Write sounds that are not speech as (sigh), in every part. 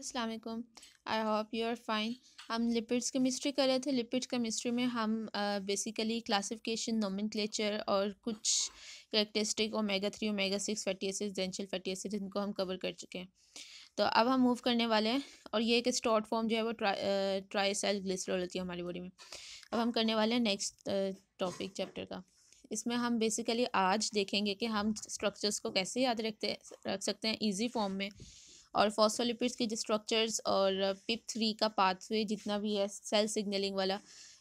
Aslam I hope you are fine हम lipids chemistry कर रहे थे लिपिड केमिस्ट्री में हम बेसिकली क्लासिफिकेशन नोमिन और कुछ characteristic omega three omega six fatty acid essential fatty acid इनको हम कवर कर चुके हैं तो अब हम मूव करने वाले हैं और ये एक स्टॉट फॉर्म जो है वो ट्राई सेल ग्लिसरॉल होती है हमारी बॉडी में अब हम करने वाले हैं नेक्स्ट टॉपिक चैप्टर का इसमें हम बेसिकली आज देखेंगे कि हम स्ट्रक्चर्स को कैसे याद रखते रख सकते हैं ईजी फॉर्म में और फॉस्फोलिपिड्स के जो स्ट्रक्चर्स और पिप थ्री का पाथवे जितना भी है सेल सिग्नलिंग वाला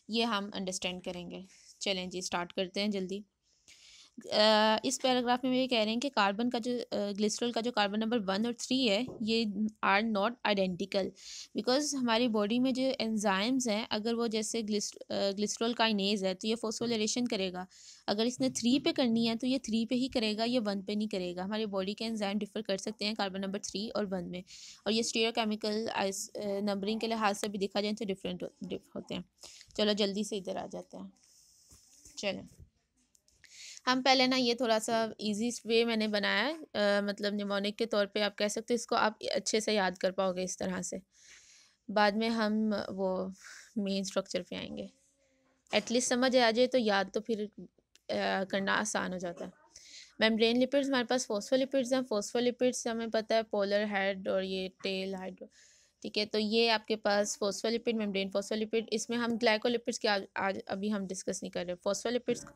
ये हम अंडरस्टैंड करेंगे चलें जी स्टार्ट करते हैं जल्दी इस पैराग्राफ में ये कह रहे हैं कि कार्बन का जो ग्लिस्ट्रोल का जो कार्बन नंबर वन और थ्री है ये आर नॉट आइडेंटिकल बिकॉज हमारी बॉडी में जो एंजाइम्स हैं अगर वो जैसे ग्लिस्ट्रोल का इनेज है तो ये फोसोलेशन करेगा अगर इसने थ्री पे करनी है तो ये थ्री पे ही करेगा ये वन पे नहीं करेगा हमारी बॉडी के एंजाइम डिफर कर सकते हैं कार्बन नंबर थ्री और वन में और ये स्टेरोकेमिकल केमिकल नंबरिंग के लिहाज से भी देखा जाए तो डिफरेंट होते हैं चलो जल्दी से इधर आ जाते हैं चलें हम पहले ना ये थोड़ा सा इजी वे मैंने बनाया है मतलब निमोनिक के तौर पे आप कह सकते हो इसको आप अच्छे से याद कर पाओगे इस तरह से बाद में हम वो मेन स्ट्रक्चर पे आएंगे एटलीस्ट समझ आ जाए तो याद तो फिर आ, करना आसान हो जाता है मेम्ब्रेन लिपिड्स हमारे पास फोस्फोलिपिड्स हैं फोस्फोलिपिड्स हमें पता है पोलर हेड और ये टेल हाइड्रो ठीक है तो ये आपके पास फोस्फोलिपिड मेम्ब्रेन फोस्फोलिपिड इसमें हम ग्लाइकोलिपिड्स की आज, आज अभी हम डिस्कस नहीं कर रहे फोस्फोलिपिड्स हम्म।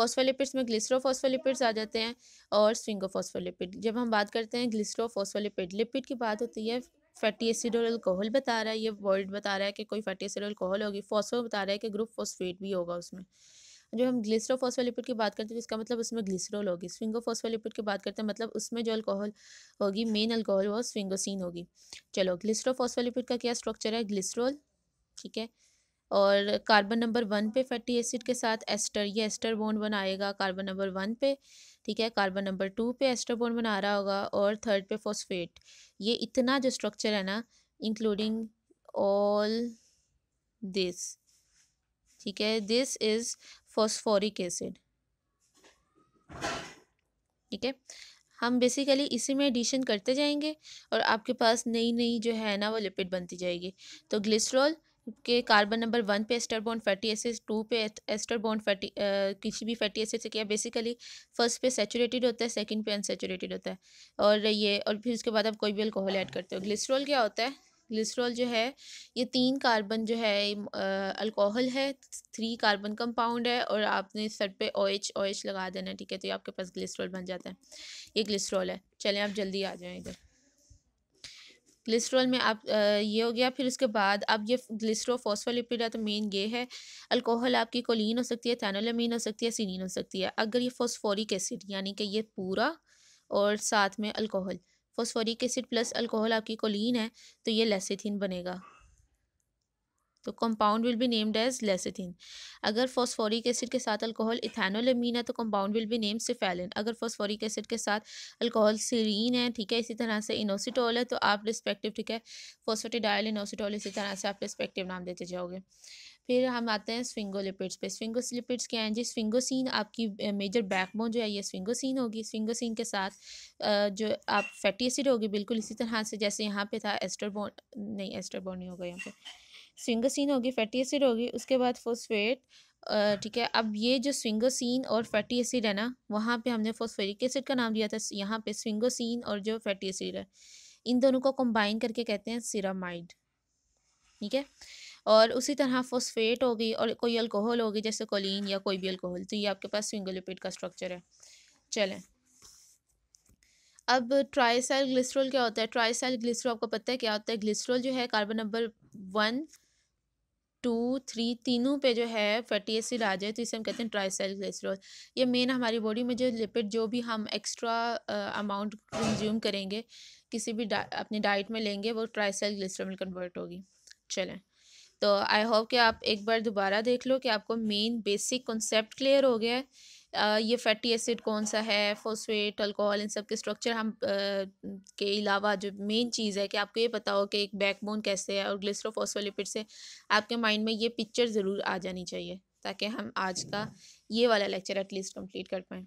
फोस्फोलिपिड्स में ग्लिसरोफोस्फोलिपिड्स आ जाते हैं और स्विंगोफोस्फोलिपिड जब हम बात करते हैं ग्लिसरोफोस्फोलिपिड लिपिड की बात होती है फैटी एसिड और अल्कोहल बता रहा है ये वर्ड बता रहा है कि कोई फैटी एसिड और अल्कोहल होगी फॉस्फो बता रहा है कि ग्रुप फॉस्फेट भी होगा उसमें जो हम ग्लिसरोफॉस्फोलिपिड की बात करते हैं तो इसका मतलब उसमें ग्लिसरोल होगी स्विंगोफॉस्फोलिपिड की बात करते हैं मतलब उसमें जो अल्कोहल होगी मेन अल्कोहल वो स्विंगोसिन होगी चलो ग्लिसरोफॉस्फोलिपिड का क्या स्ट्रक्चर है ग्लिसरोल ठीक है और कार्बन नंबर वन पे फैटी एसिड के साथ एस्टर ये एस्टर बॉन्ड बनाएगा कार्बन नंबर वन पे ठीक है कार्बन नंबर टू पे एस्टर बॉन्ड बना रहा होगा और थर्ड पे फॉस्फेट ये इतना जो स्ट्रक्चर है ना इंक्लूडिंग ऑल दिस ठीक है दिस इज फॉस्फोरिक एसिड ठीक है हम बेसिकली इसी में एडिशन करते जाएंगे और आपके पास नई नई जो है ना वो लिपिड बनती जाएगी तो ग्लिसरॉल के कार्बन नंबर वन पे ester bond fatty acid two पे एस्टर बॉन्ड फैटी किसी भी फैटी एसिड से क्या बेसिकली फर्स्ट पे सेचूरेटेड होता है सेकंड पे अनसेचूरेटेड होता है और ये और फिर उसके बाद आप कोई भी अल्कोहल ऐड करते हो ग्लिसरॉल क्या होता है ग्लिसरॉल जो है ये तीन कार्बन जो है अल्कोहल है थ्री कार्बन कंपाउंड है और आपने सर पे ओ एच ओ एच लगा देना ठीक है तो ये आपके पास ग्लिसरॉल बन जाता है ये ग्लिसरॉल है चलें आप जल्दी आ जाएँ इधर ग्लिसरॉल में आप आ, ये हो गया फिर उसके बाद अब ये फोस्फोलिपिड है तो मेन ये है अल्कोहल आपकी कोलिन हो सकती है थैनोलामीन हो सकती है सीनिन हो सकती है अगर ये फोस्फोरिक एसिड यानी कि ये पूरा और साथ में alcohol phosphoric acid plus alcohol आपकी कोलिन है तो ये लेसिथिन बनेगा तो compound will be named as lecithin अगर फॉस्फोरिक एसिड के साथ अल्कोहल इथेनोल एमीन है तो compound will be named cephalin अगर फॉस्फोरिक एसिड के साथ अल्कोहल सीरीन है ठीक है इसी तरह से इनोसिटोल है तो आप रिस्पेक्टिव ठीक है फोस्फोटिडाइल इनोसिटोल इसी तरह से आप रिस्पेक्टिव नाम देते जाओगे फिर हम आते हैं स्विंगोलिपिड्स पे स्विंगोलिपिड्स क्या हैं जी स्विंगोसिन आपकी मेजर बैकबोन जो है ये स्विंगोसिन होगी स्विंगोसिन के साथ जो आप फैटी एसिड होगी बिल्कुल इसी तरह से जैसे यहाँ पे था एस्टरबोन नहीं एस्टरबोन नहीं होगा यहाँ पे स्विंगोसिन होगी फैटी एसिड होगी उसके बाद फोस्फेट ठीक है अब ये जो स्विंगोसिन और फैटी एसिड है ना वहाँ पर हमने फोस्फेरिक एसिड का नाम लिया था यहाँ पर स्विंगोसिन और जो फैटी एसिड है इन दोनों को कंबाइन करके कहते हैं सिरामाइड ठीक है और उसी तरह फोस्फेट होगी और कोई अल्कोहल होगी जैसे कोलिन या कोई भी अल्कोहल तो ये आपके पास लिपिड का स्ट्रक्चर है चलें अब ट्राइसाइल ग्लिस्ट्रोल क्या होता है ट्राइसाइल ग्लिस्ट्रोल आपको पता है क्या होता है ग्लिस्ट्रोल जो है carbon number one two three तीनों पे जो है फैटी एसिड आ जाए तो इसे हम कहते हैं ट्राइसाइल ग्लिसरॉल ये मेन हमारी बॉडी में जो लिपिड जो भी हम एक्स्ट्रा अमाउंट कंज्यूम करेंगे किसी भी डा, अपनी डाइट में लेंगे वो ट्राइसाइल ग्लिस्ट्रोल में कन्वर्ट होगी चलें तो आई होप कि आप एक बार दोबारा देख लो कि आपको मेन बेसिक कॉन्सेप्ट क्लियर हो गया है ये फैटी एसिड कौन सा है फोस्फेट अल्कोहल इन सब के स्ट्रक्चर हम आ, के अलावा जो मेन चीज़ है कि आपको ये पता हो कि एक बैकबोन कैसे है और ग्लिसरोफोसफोलिपिड से आपके माइंड में ये पिक्चर ज़रूर आ जानी चाहिए ताकि हम आज का ये वाला लेक्चर एटलीस्ट कम्प्लीट कर पाएँ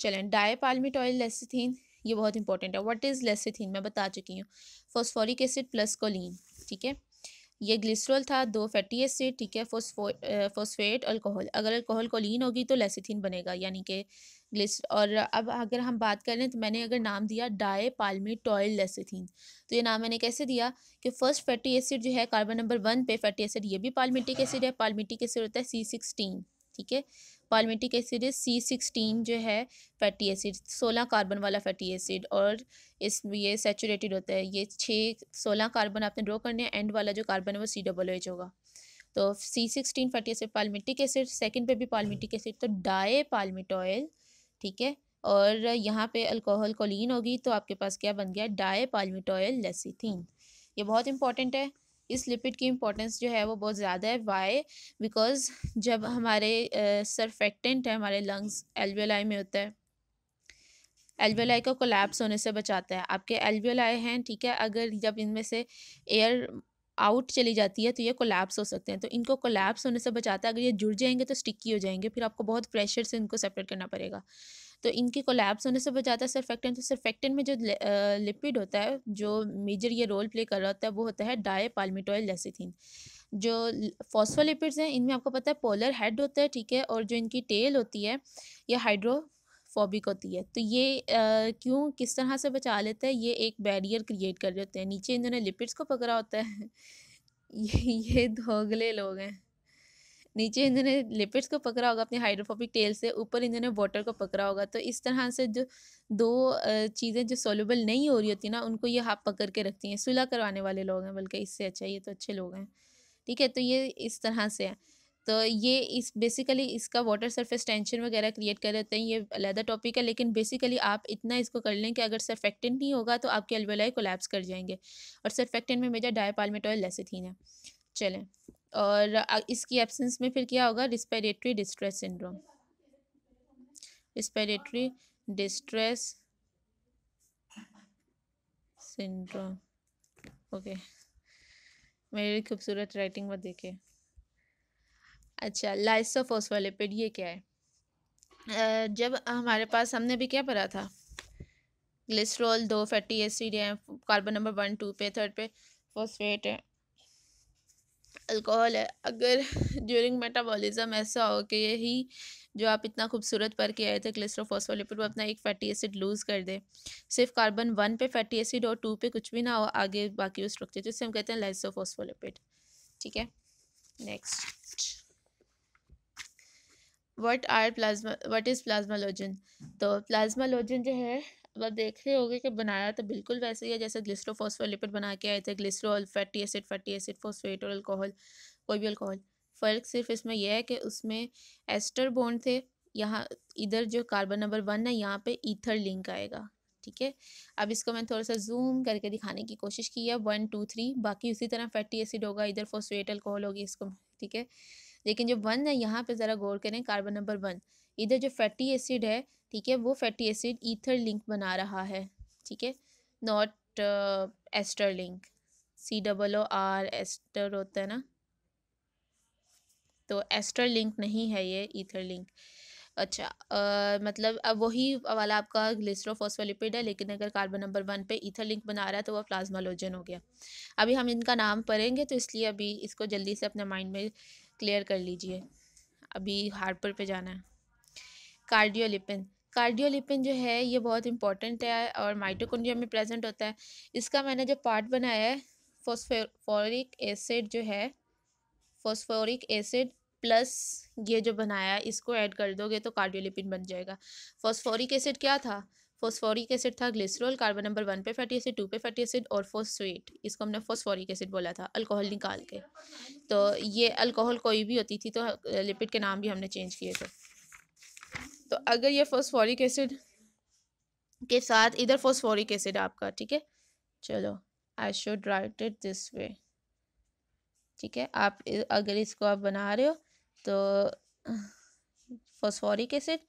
चलें डायपालमिट ऑयल लेसिथीन ये बहुत इंपॉर्टेंट है व्हाट इज़ लेसिथीन मैं बता चुकी हूँ फॉस्फोरिक एसिड प्लस कोलिन ठीक है ये ग्लिसरॉल था दो फैटी एसिड ठीक है फोस्फो फोस्फेट अल्कोहल अगर अल्कोहल कोलिन होगी तो लेसिथिन बनेगा यानी कि ग्लिस और अब अगर हम बात करें तो मैंने अगर नाम दिया डाए पालमी टॉयल लेसिथिन तो ये नाम मैंने कैसे दिया कि फर्स्ट फैटी एसिड जो है कार्बन नंबर वन पे फैटी एसिड ये भी पालमिटिक एसिड है पालमिटिक एसिड होता है सी सिक्सटीन ठीक है पालमेटिक एसिड है सी सिक्सटीन जो है फैटी एसिड सोलह कार्बन वाला फैटी एसिड और इस ये सेचूरेटेड होता है ये छः सोलह कार्बन आपने ड्रॉ करने हैं एंड वाला जो कार्बन है वो सी डबल एच होगा तो C sixteen fatty acid palmitic acid second पे भी पालमेटिक एसिड तो डाए पालमिट ऑयल ठीक है और यहाँ पे अल्कोहल कोलिन होगी तो आपके पास क्या बन गया डाए पालमिट ऑयल लेसीथीन ये बहुत इंपॉर्टेंट है इस लिपिड की इम्पोर्टेंस जो है वो बहुत ज़्यादा है वाई बिकॉज जब हमारे सरफेक्टेंट है हमारे लंग्स एल्वेलाई में होता है एल्वियोलाई का कोलैप्स होने से बचाता है आपके एल्वियोलाई हैं ठीक है अगर जब इनमें से एयर आउट चली जाती है तो ये कोलैप्स हो सकते हैं तो इनको कोलैप्स होने से बचाता है अगर ये जुड़ जाएंगे तो स्टिकी हो जाएंगे फिर आपको बहुत प्रेशर से इनको सेपरेट करना पड़ेगा तो इनके कोलैप्स होने से बचाता है सरफेक्टेंट तो सरफेक्टेंट में जो लिपिड होता है जो मेजर ये रोल प्ले कर रहा होता है वो होता है डाए पालमिटोइल लेसिथिन जो फॉस्फोलिपिड्स हैं इनमें आपको पता है पोलर हेड होता है ठीक है और जो इनकी टेल होती है ये हाइड्रो फॉबिक होती है तो ये क्यों किस तरह से बचा लेते हैं ये एक बैरियर क्रिएट कर रहे होते हैं नीचे इन्होंने लिपिड्स को पकड़ा होता है (laughs) ये ये धोगले लोग हैं नीचे इन्होंने लिपिड्स को पकड़ा होगा अपने हाइड्रोफोबिक टेल से ऊपर इन्होंने वाटर को पकड़ा होगा तो इस तरह से जो दो चीज़ें जो सोलबल नहीं हो रही होती ना उनको ये हाफ पकड़ के रखती हैं सुलह करवाने वाले लोग हैं बल्कि इससे अच्छा ये तो अच्छे लोग हैं ठीक है तो ये इस तरह से है तो ये इस बेसिकली इसका वाटर सरफेस टेंशन वगैरह क्रिएट कर देते हैं ये अलहदा टॉपिक है लेकिन बेसिकली आप इतना इसको कर लें कि अगर सरफेक्टेंट नहीं होगा तो आपके अल्वेलाई कोलैप्स कर जाएंगे और सरफेक्टेंट में मेजर डायपालमेटोल लेसिथीन है चलें और इसकी एब्सेंस में फिर क्या होगा respiratory distress syndrome respiratory distress syndrome okay मेरी खूबसूरत राइटिंग में देखे अच्छा पेड ये क्या है जब हमारे पास हमने भी क्या पढ़ा था ग्लिस्ट्रोल दो फैटी एसिड है कार्बन नंबर वन टू पे थर्ड पे फोस्फेट है अल्कोहल है अगर ड्यूरिंग (laughs) मेटाबॉलिज्म ऐसा हो कि यही जो आप इतना खूबसूरत पढ़ के आए थे क्लिस्ट्रोफॉस्फोलिपिड वो अपना एक फैटी एसिड लूज़ कर दे सिर्फ कार्बन वन पे फैटी एसिड और टू पे कुछ भी ना हो आगे बाकी उस स्ट्रक्चर जिससे हम कहते हैं लाइसोफोसफोलिपिड ठीक है next what are plasma what is लोजन तो लोजन जो है अब मतलब आप देख रहे गए कि बनाया तो बिल्कुल वैसे ही है जैसे ग्लिस्ट्रोफॉस्फोलिपिड बना के आए थे glycerol fatty acid fatty acid phosphate और अल्कोहल कोई भी अल्कोहल फ़र्क सिर्फ इसमें यह है कि उसमें एस्टर बोन थे यहाँ इधर जो कार्बन नंबर वन है यहाँ पे ईथर लिंक आएगा ठीक है अब इसको मैंने थोड़ा सा जूम करके दिखाने की कोशिश की है वन टू थ्री बाकी उसी तरह फैटी एसिड होगा इधर फोस्फेट अल्कोहल होगी इसको ठीक है लेकिन जो वन है यहाँ पर ज़रा गौर करें कार्बन नंबर वन इधर जो फैटी एसिड है ठीक है वो फैटी एसिड ईथर लिंक बना रहा है ठीक है not ester link C double O R ester होता है ना तो एस्टर लिंक नहीं है ये ईथर लिंक अच्छा आ, uh, मतलब अब वही वाला आपका ग्लिसरोफोस्फोलिपिड है लेकिन अगर कार्बन नंबर वन पे ईथर लिंक बना रहा है तो वह प्लाज्मालोजन हो गया अभी हम इनका नाम पढ़ेंगे तो इसलिए अभी इसको जल्दी से अपने माइंड में क्लियर कर लीजिए अभी हार्पर पे जाना है कार्डियोलिपिन कार्डियोलिपिन जो है ये बहुत इंपॉर्टेंट है और माइटोकॉन्ड्रिया में प्रेजेंट होता है इसका मैंने जो पार्ट बनाया है फॉस्फोरिक एसिड जो है फॉस्फोरिक एसिड प्लस ये जो बनाया है इसको ऐड कर दोगे तो कार्डियोलिपिन बन जाएगा फॉस्फोरिक एसिड क्या था फॉस्फोरिक एसिड था ग्लिसरॉल कार्बन नंबर वन पे फैटी एसिड टू पे फैटी एसिड और फोस्फेट इसको हमने फॉस्फोरिक एसिड बोला था अल्कोहल निकाल के तो ये अल्कोहल कोई भी होती थी तो लिपिड के नाम भी हमने चेंज किए थे तो अगर ये फॉस्फोरिक एसिड के साथ इधर फॉस्फोरिक एसिड आपका ठीक है चलो I should write it this way ठीक है आप अगर इसको आप बना रहे हो तो फॉस्फोरिक एसिड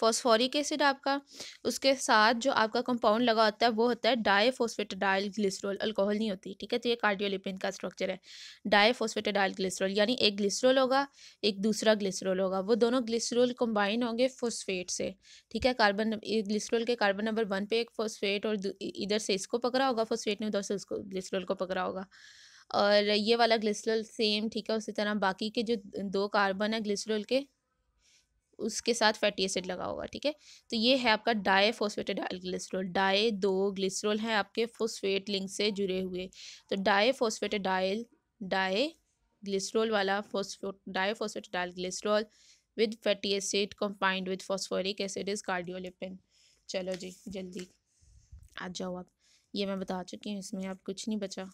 फॉस्फोरिक एसिड आपका उसके साथ जो आपका कंपाउंड लगा होता है वो होता है डाईफोस्फेटाडाइल ग्लिसरॉल अल्कोहल नहीं होती ठीक है तो ये कार्डियोलिपिन का स्ट्रक्चर है डाईफोस्फेटाडाइल ग्लिसरॉल यानी एक ग्लिसरॉल होगा एक दूसरा ग्लिसरॉल होगा वो दोनों ग्लिसरॉल कंबाइन होंगे फोस्फेट से ठीक है कार्बन ग्लिसरॉल के कार्बन नंबर वन पे एक फोस्फेट और इधर से इसको पकड़ा होगा फोस्फेट ने उधर से उसको ग्लिसरॉल को पकड़ा होगा और ये वाला ग्लिसरॉल सेम ठीक है उसी तरह बाकी के जो दो कार्बन है ग्लिसरॉल के उसके साथ फैटी एसिड लगा होगा ठीक है तो ये है आपका डाए फोस्फेटेड ग्लिसरोल डाए दो ग्लिसरोल हैं आपके फोस्फेट लिंक से जुड़े हुए तो डाए फोस्फेटेड डायल डाई वाला phospho diphosphatidyl with fatty acid combined with phosphoric acid is cardiolipin चलो जी जल्दी आ जाओ आप ये मैं बता चुकी हूँ इसमें आप कुछ नहीं बचा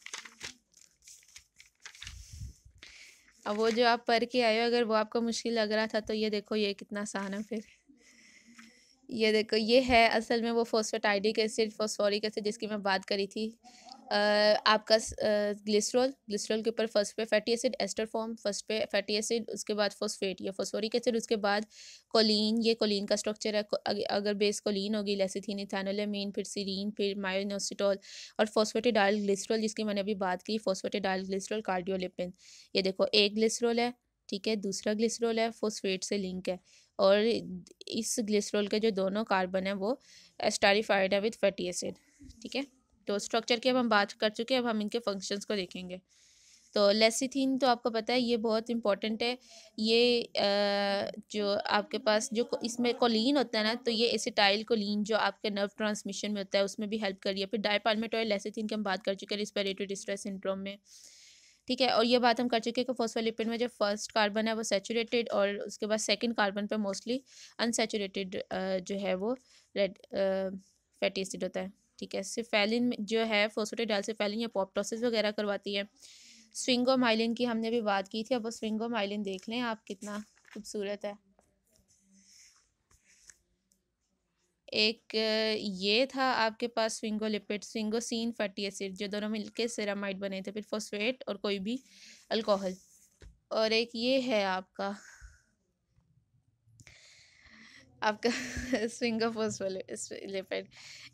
अब वो जो आप पढ़ के आए हो अगर वो आपको मुश्किल लग रहा था तो ये देखो ये कितना आसान है फिर ये देखो ये है असल में वो फोस्फेटाइडिक एसिड फोस्फोरिक एसिड जिसकी मैं बात करी थी आपका ग्लिसरॉल ग्लिसरॉल के ऊपर फर्स्ट पे fatty acid ester form first पे फैटी एसिड उसके बाद फोस्फेट या फोस्फोरिक एसिड उसके बाद कोलिन ये कोलिन का स्ट्रक्चर है अगर बेस कोलिन होगी लेसिथिन इथानोलामीन फिर सीरीन फिर मायोनोसिटोल और डायल ग्लिसरॉल जिसकी मैंने अभी बात की डायल ग्लिसरॉल कार्डियोलिपिन ये देखो एक ग्लिसरॉल है ठीक है दूसरा ग्लिसरॉल है फोस्फेट से लिंक है और इस ग्लिसरॉल के जो दोनों कार्बन है वो एस्टारीफाइड है विद फैटी एसिड ठीक है तो स्ट्रक्चर की अब हम बात कर चुके हैं अब हम इनके फंक्शंस को देखेंगे तो लेसिथीन तो आपको पता है ये बहुत इंपॉर्टेंट है ये जो आपके पास जो इसमें कोलिन होता है ना तो ये एसिटाइल कोलिन जो आपके नर्व ट्रांसमिशन में होता है उसमें भी हेल्प करिए फिर डायपालमेटोल लेसिथीन की हम बात कर चुके हैं रिस्पेरेटरी डिस्ट्रेस सिंड्रोम में ठीक है और ये बात हम कर चुके हैं कि फोस्फोलिपिड में जो फर्स्ट कार्बन है वो सेचूरेटेड और उसके बाद सेकेंड कार्बन पर मोस्टली अनसेचूरेटेड जो है वो रेड फैटी एसिड होता है ठीक है सिफेलिन जो है फोसोटेडाइल सिफेलिन या पॉपटोसिस वगैरह करवाती है स्विंगोमाइलिन की हमने भी बात की थी अब वो स्विंगोमाइलिन देख लें आप कितना खूबसूरत है एक ये था आपके पास स्विंगोलिपिड स्विंगोसिन फैटी एसिड जो दोनों मिलके सिरामाइड बने थे फिर फोस्फेट और कोई भी अल्कोहल और एक ये है आपका आपका स्विंगो पोस्ट लेपर्ड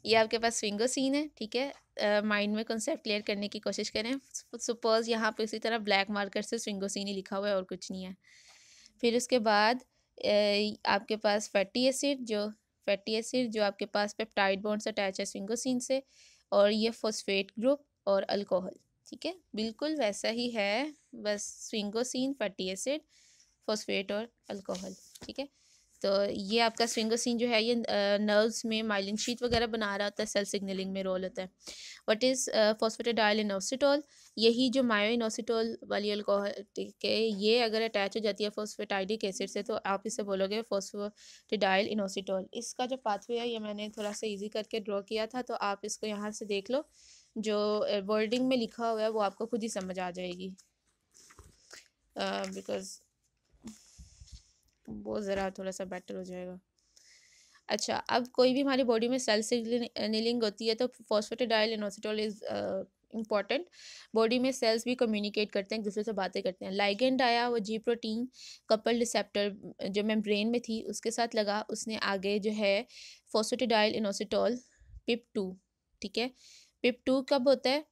ये आपके पास स्विंगो सीन है ठीक है माइंड में कॉन्सेप्ट क्लियर करने की कोशिश करें सपोज यहाँ पे इसी तरह ब्लैक मार्कर से स्विंगो सीन ही लिखा हुआ है और कुछ नहीं है फिर उसके बाद आपके पास फैटी एसिड जो फैटी एसिड जो आपके पास पेप्टाइड बॉन्ड्स अटैच है स्विंगोसिन से और ये फोस्फेट ग्रुप और अल्कोहल ठीक है बिल्कुल वैसा ही है बस सीन फैटी एसिड फोस्फेट और अल्कोहल ठीक है तो ये आपका स्विंगोसिन जो है ये नर्व्स में माइलिन शीट वगैरह बना रहा होता है सेल सिग्नलिंग में रोल होता है व्हाट इज़ फॉस्फेटाडाइल इनोसिटोल यही जो मायोइनोसिटोल वाली अल्कोहलिक है ये अगर अटैच हो जाती है फॉस्फेटाइडिक एसिड से तो आप इसे बोलोगे फॉस्फेटाडाइल इनोसिटोल इसका जो पाथवे है ये मैंने थोड़ा सा ईजी करके ड्रॉ किया था तो आप इसको यहाँ से देख लो जो वर्डिंग में लिखा हुआ है वो आपको खुद ही समझ आ जाएगी बिकॉज़ uh, तो वो ज़रा थोड़ा सा बेटर हो जाएगा अच्छा अब कोई भी हमारी बॉडी में सेल सिग्नलिंग होती है तो phosphatidyl inositol is important body में सेल्स भी कम्युनिकेट करते हैं एक दूसरे से बातें करते हैं लाइगेंड आया वो जी प्रोटीन कपल रिसेप्टर जो मेम्ब्रेन में थी उसके साथ लगा उसने आगे जो है फोसोटिडाइल इनोसिटोल पिप टू ठीक है पिप टू कब होता है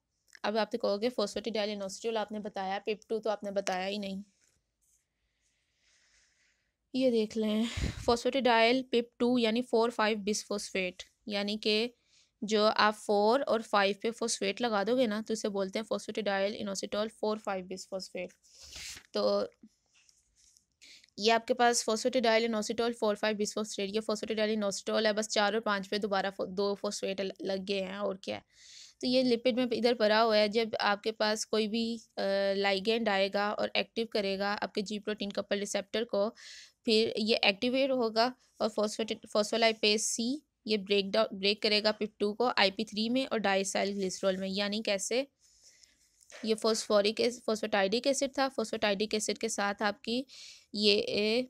अब आप तो कहोगे फोसोटिडाइल इनोसिटोल आपने बताया पिप टू तो आपने बताया ही नहीं ये देख लें फोस्फेटिडाइल पिप टू यानी फोर फाइव बिसफोस्फेट यानी कि जो आप फोर और फाइव पे फोस्फेट लगा दोगे ना तो इसे बोलते हैं phosphatidyl inositol four five bisphosphate तो ये आपके पास phosphatidyl inositol four five bisphosphate ये फोस्फेटिडाइल इनोसिटोल है बस चार और पाँच पे दोबारा दो फोस्फेट लग गए हैं और क्या है तो ये लिपिड में इधर भरा हुआ है जब आपके पास कोई भी लाइगेंड आएगा और एक्टिव करेगा आपके जी प्रोटीन कपल रिसेप्टर को फिर ये एक्टिवेट होगा और फॉस्फेट फॉस्फोलाइपेज सी ये ब्रेक डाउन ब्रेक करेगा पिप टू को आई पी थ्री में और डाइसाइल ग्लिसरॉल में यानी कैसे ये फोस्फोरिक फोस्फेटाइडिक एसिड था फोस्फेटाइडिक एसिड के साथ आपकी ये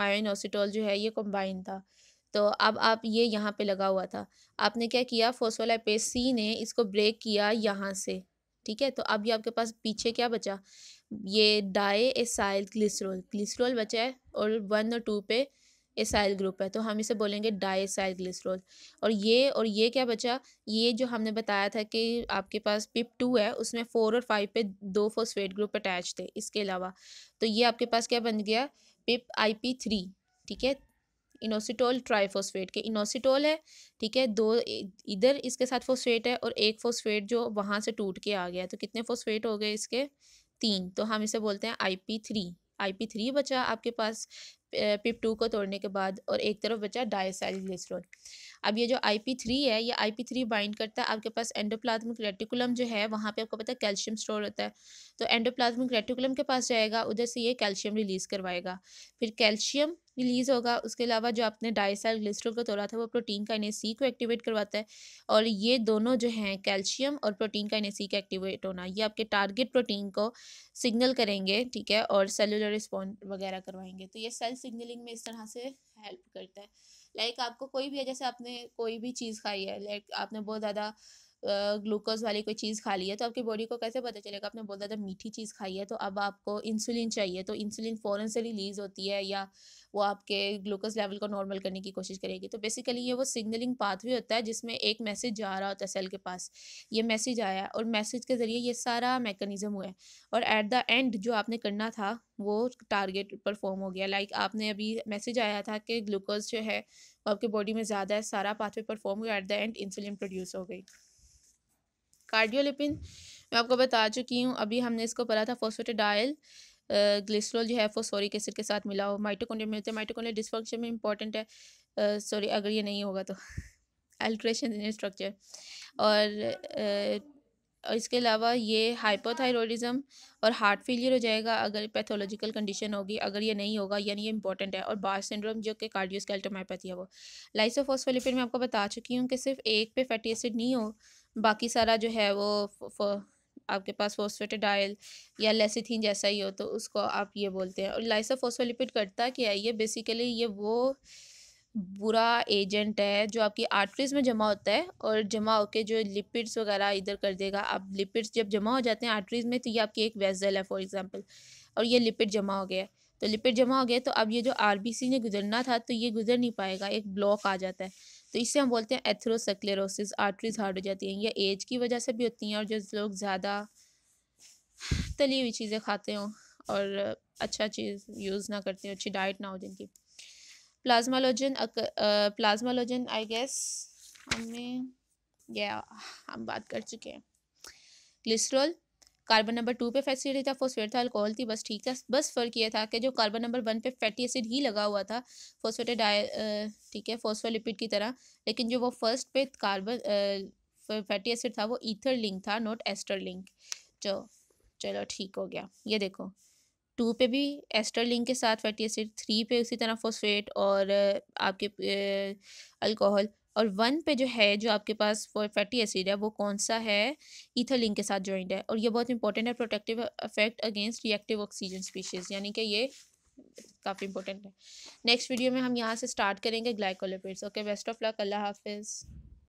मायोनोसिटोल जो है ये कंबाइन था तो अब आप ये यहाँ पे लगा हुआ था आपने क्या किया फोस्फोलाइपेज सी ने इसको ब्रेक किया यहाँ से ठीक है तो अब ये आपके पास पीछे क्या बचा ये डाई एसाइल ग्लिसरोल ग्लिसरोल बचा है और वन और टू पे एसाइल ग्रुप है तो हम इसे बोलेंगे डाई एसाइल ग्लिसरोल और ये और ये क्या बचा ये जो हमने बताया था कि आपके पास पिप टू है उसमें फोर और फाइव पे दो फोस्फेट ग्रुप अटैच थे इसके अलावा तो ये आपके पास क्या बन गया पिप आई पी थ्री ठीक है इनोसिटोल ट्राईफोस्फेट के इनोसिटोल है ठीक है दो इधर इसके साथ फोस्फेट है और एक फोस्फेट जो वहाँ से टूट के आ गया तो कितने फोस्फेट हो गए इसके तीन तो हम इसे बोलते हैं I P three I P three बचा आपके पास पिप टू को तोड़ने के बाद और एक तरफ बचा डायसाइलिसरोन अब ये जो आई पी थ्री है ये आई पी थ्री बाइंड करता है आपके पास एंडोप्लाज्मिक रेटिकुलम जो है वहाँ पे आपको पता है कैल्शियम स्टोर होता है तो एंडोप्लाज्मिक रेटिकुलम के पास जाएगा उधर से ये कैल्शियम रिलीज़ करवाएगा फिर कैल्शियम रिलीज़ होगा उसके अलावा जो आपने डायसाइल ग्लिस्ट्रोल को तोड़ा था वो प्रोटीन का एन सी को एक्टिवेट करवाता है और ये दोनों जो हैं कैल्शियम और प्रोटीन का एन सी का एक्टिवेट होना ये आपके टारगेट प्रोटीन को सिग्नल करेंगे ठीक है और सेलुलर रिस्पॉन्ड वगैरह करवाएंगे तो ये सेल सिग्नलिंग में इस तरह से हेल्प करता है लाइक like आपको कोई भी है जैसे आपने कोई भी चीज़ खाई है लाइक like आपने बहुत ज़्यादा ग्लूकोज वाली कोई चीज़ खा ली है तो आपकी बॉडी को कैसे पता चलेगा आपने बहुत ज़्यादा मीठी चीज़ खाई है तो अब आपको इंसुलिन चाहिए तो इंसुलिन फ़ौरन से रिलीज़ होती है या वो आपके ग्लूकोज लेवल को नॉर्मल करने की कोशिश करेगी तो बेसिकली ये वो सिग्नलिंग पाथवे होता है जिसमें एक मैसेज जा रहा होता है सेल के पास ये मैसेज आया और मैसेज के ज़रिए ये सारा मेकनिज़म हुआ है और एट द एंड जो आपने करना था वो टारगेट परफॉर्म हो गया लाइक आपने अभी मैसेज आया था कि ग्लूकोज जो है वो आपके बॉडी में ज़्यादा है सारा पाथवे परफॉर्म हुआ at the end insulin produce हो गई कार्डियोलिपिन मैं आपको बता चुकी हूँ अभी हमने इसको पढ़ा था फोस्फोटेडाइल ग्लिसरॉल जो है फोसोरिक एसिड के साथ मिला हो माइटोकोडियम में होता है माइटोकोन्ड्रिया डिस्फंक्शन में इंपॉर्टेंट है सॉरी अगर ये नहीं होगा तो अल्ट्रेशन इन स्ट्रक्चर और इसके अलावा ये हाइपोथायरॉयडिज्म और हार्ट फेलियर हो जाएगा अगर पैथोलॉजिकल कंडीशन होगी अगर ये नहीं होगा यानी ये इंपॉर्टेंट है और बार सिंड्रोम जो कि कार्डियोस्केल्टोमायोपैथी है वो लाइसोफोस्फोलिपिड मैं आपको बता चुकी हूँ कि सिर्फ एक पे फैटी एसिड नहीं हो बाकी सारा जो है वो आपके पास फोस्फेटाडाइल या लेसिथीन जैसा ही हो तो उसको आप ये बोलते हैं और फोस्फोलिपिड करता क्या है ये बेसिकली ये वो बुरा एजेंट है जो आपकी आर्टरीज में जमा होता है और जमा होकर जो लिपिड्स वगैरह इधर कर देगा आप लिपिड्स जब जमा हो जाते हैं आर्टरीज में तो ये आपकी एक वेजल है फॉर एग्जांपल और ये लिपिड जमा हो गया तो लिपिड जमा हो गया तो अब ये जो आरबीसी ने गुजरना था तो ये गुजर नहीं पाएगा एक ब्लॉक आ जाता है तो इससे हम बोलते हैं एथरोसक्लेरोसिस आर्टरीज हार्ड हो जाती हैं या एज की वजह से भी होती हैं और जो लोग ज़्यादा तली हुई चीज़ें खाते हों और अच्छा चीज़ यूज़ ना करते हो अच्छी डाइट ना हो जिनकी प्लाज्मालोजन प्लाज्मालोजन आई गेस हमने या हम बात कर चुके हैं ग्लिसरॉल कार्बन नंबर टू पे फैटी एसिड था फोस्फेट था अल्कोहल थी बस ठीक था बस फ़र्क ये था कि जो कार्बन नंबर वन पे फैटी एसिड ही लगा हुआ था फोस्फेट डाय ठीक है फोस्फोलिपिड की तरह लेकिन जो वो फर्स्ट पे कार्बन फैटी एसिड था वो ईथर लिंक था नॉट एस्टर लिंक जो चलो ठीक हो गया ये देखो टू पे भी एस्टर लिंक के साथ फैटी एसिड थ्री पे उसी तरह फोस्फेट और आपके अल्कोहल और वन पे जो है जो आपके पास फैटी एसिड है वो कौन सा है ईथर लिंक के साथ जॉइंट है और ये बहुत इंपॉर्टेंट है protective effect against reactive oxygen species यानी कि ये काफ़ी इंपॉर्टेंट है नेक्स्ट वीडियो में हम यहाँ से स्टार्ट करेंगे glycolipids okay best of luck Allah हाफिज़